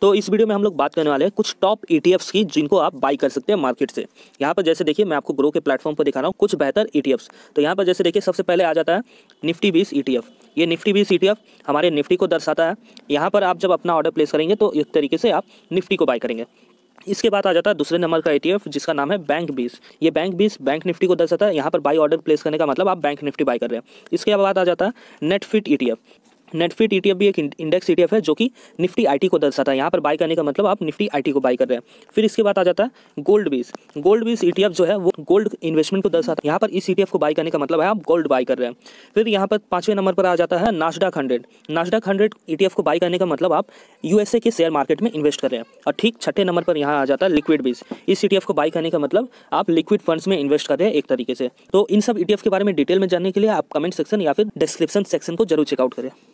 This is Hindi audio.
तो इस वीडियो में हम लोग बात करने वाले हैं कुछ टॉप ई e की जिनको आप बाई कर सकते हैं मार्केट से यहाँ पर जैसे देखिए मैं आपको ग्रो के प्लेटफॉर्म पर दिखा रहा हूँ कुछ बेहतर ई e तो यहाँ पर जैसे देखिए सबसे पहले आ जाता है निफ्टी बीस ई ये निफ्टी बीस ई हमारे निफ्टी को दर्शाता है यहाँ पर आप जब अपना ऑर्डर प्लेस करेंगे तो इस तरीके से आप निफ्टी को बाई करेंगे इसके बाद आ जाता है दूसरे नंबर का एटीएफ e जिसका नाम है बैंक बीस ये बैंक बीस बैंक निफ्टी को दर्शाता है यहाँ पर बाई ऑर्डर प्लेस करने का मतलब आप बैंक निफ्टी बाई कर रहे हैं इसके बाद आ जाता है नेटफिट ईटीएफ नेटफिट ई e भी एक इंडेक्स ई e है जो कि निफ्टी आई को दर्शाता है यहाँ पर बाई करने का मतलब आप निफ्टी आई को बाई कर रहे हैं फिर इसके बाद आ जाता है गोल्ड बीस गोल्ड बीस ई जो है वो गोल्ड इन्वेस्टमेंट को दर्शाता है यहाँ पर इस ई e को बाई करने का मतलब है आप गोल्ड बाई कर रहे हैं फिर यहाँ पर पाँचवें नंबर पर आ जाता है नाशडाक हंड्रेड नाशडाक हंड्रेड ई को बाई करने का मतलब आप यूएसए के शेयर मार्केट में इन्वेस्ट कर रहे हैं और ठीक छठे नंबर पर यहाँ आ जाता है लिक्विड बीस इस ई को बाई करने का मतलब आप लिक्विड फंड्स में इन्वेस्ट कर रहे हैं एक तरीके से तो इन सब ई के बारे में डिटेल में जानने के लिए आप कमेंट सेक्शन या फिर डिस्क्रिप्शन सेक्शन को जरूर चेकआउट करें